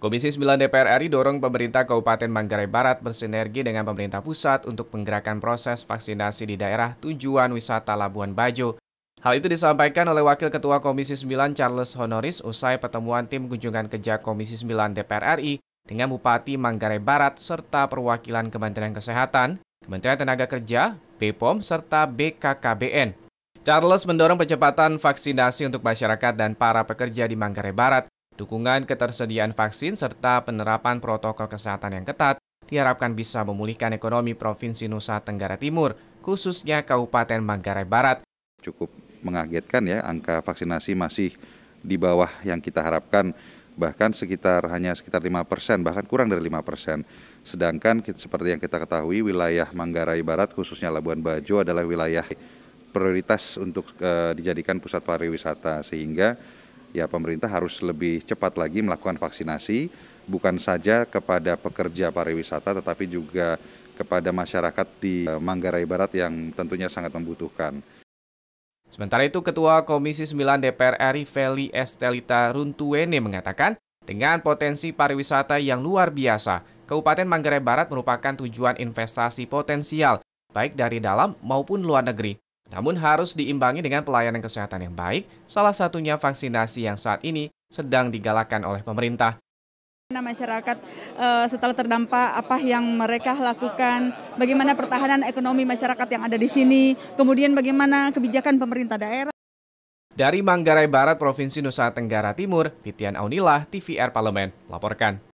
Komisi 9 DPR RI dorong pemerintah Kabupaten Manggarai Barat bersinergi dengan pemerintah pusat untuk menggerakkan proses vaksinasi di daerah tujuan wisata Labuan Bajo. Hal itu disampaikan oleh Wakil Ketua Komisi 9 Charles Honoris usai pertemuan tim kunjungan kerja Komisi 9 DPR RI dengan Bupati Manggarai Barat serta perwakilan Kementerian Kesehatan, Kementerian Tenaga Kerja, BPOM, serta BKKBN. Charles mendorong percepatan vaksinasi untuk masyarakat dan para pekerja di Manggarai Barat Dukungan ketersediaan vaksin serta penerapan protokol kesehatan yang ketat diharapkan bisa memulihkan ekonomi Provinsi Nusa Tenggara Timur, khususnya Kabupaten Manggarai Barat. Cukup mengagetkan ya, angka vaksinasi masih di bawah yang kita harapkan bahkan sekitar hanya sekitar 5 persen, bahkan kurang dari 5 persen. Sedangkan seperti yang kita ketahui wilayah Manggarai Barat khususnya Labuan Bajo adalah wilayah prioritas untuk uh, dijadikan pusat pariwisata sehingga ya pemerintah harus lebih cepat lagi melakukan vaksinasi bukan saja kepada pekerja pariwisata tetapi juga kepada masyarakat di eh, Manggarai Barat yang tentunya sangat membutuhkan. Sementara itu, Ketua Komisi 9 DPR RI Feli Estelita Runtuwene mengatakan, dengan potensi pariwisata yang luar biasa, Kabupaten Manggarai Barat merupakan tujuan investasi potensial, baik dari dalam maupun luar negeri. Namun harus diimbangi dengan pelayanan kesehatan yang baik, salah satunya vaksinasi yang saat ini sedang digalakkan oleh pemerintah Nah, masyarakat uh, setelah terdampak apa yang mereka lakukan, bagaimana pertahanan ekonomi masyarakat yang ada di sini, kemudian bagaimana kebijakan pemerintah daerah. Dari Manggarai Barat, Provinsi Nusa Tenggara Timur, Fitian Aunilah, TVR Parlemen, laporkan.